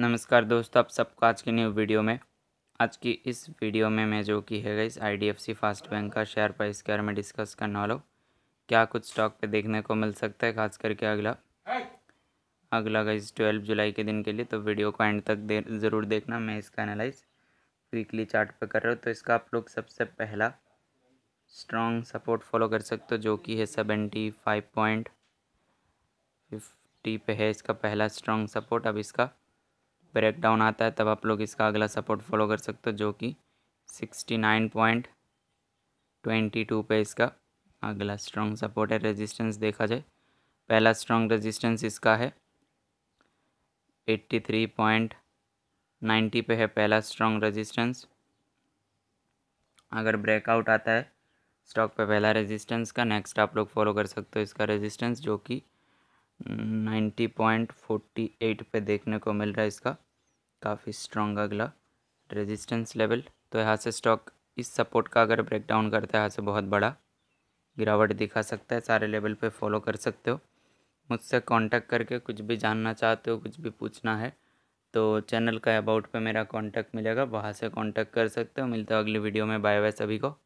नमस्कार दोस्तों आप सबको आज की न्यू वीडियो में आज की इस वीडियो में मैं जो कि है इस आईडीएफसी फास्ट बैंक का शेयर प्राइस के बारे में डिस्कस करने वाला हूँ क्या कुछ स्टॉक पे देखने को मिल सकता है खास करके अगला अगला गाइस ट्वेल्व जुलाई के दिन के लिए तो वीडियो को एंड तक दे ज़रूर देखना मैं इसका एनालाइज वीकली चार्ट पर कर रहा हूँ तो इसका आप लोग सबसे पहला स्ट्रॉन्ग सपोर्ट फॉलो कर सकते हो जो कि है सेवेंटी फाइव पॉइंट फिफ्टी पे है इसका पहला स्ट्रॉन्ग सपोर्ट अब इसका ब्रेक डाउन आता है तब आप लोग इसका अगला सपोर्ट फॉलो कर सकते हो जो कि sixty nine point twenty two पर इसका अगला स्ट्रॉन्ग सपोर्ट है रेजिस्टेंस देखा जाए पहला स्ट्रॉन्ग रेजिस्टेंस इसका है एट्टी थ्री पॉइंट नाइन्टी पे है पहला स्ट्रॉन्ग रेजिस्टेंस अगर ब्रेकआउट आता है स्टॉक पे पहला रेजिस्टेंस का नेक्स्ट आप लोग फॉलो कर सकते हो इसका रेजिस्टेंस जो कि नाइन्टी पॉइंट फोर्टी एट पर देखने को मिल रहा है इसका काफ़ी स्ट्रॉन्ग अगला रेजिस्टेंस लेवल तो यहाँ से स्टॉक इस सपोर्ट का अगर ब्रेकडाउन करता है यहाँ से बहुत बड़ा गिरावट दिखा सकता है सारे लेवल पे फॉलो कर सकते हो मुझसे कांटेक्ट करके कुछ भी जानना चाहते हो कुछ भी पूछना है तो चैनल का अबाउट पे मेरा कांटेक्ट मिलेगा वहाँ से कांटेक्ट कर सकते हो मिलते हो अगली वीडियो में बाय बाय सभी को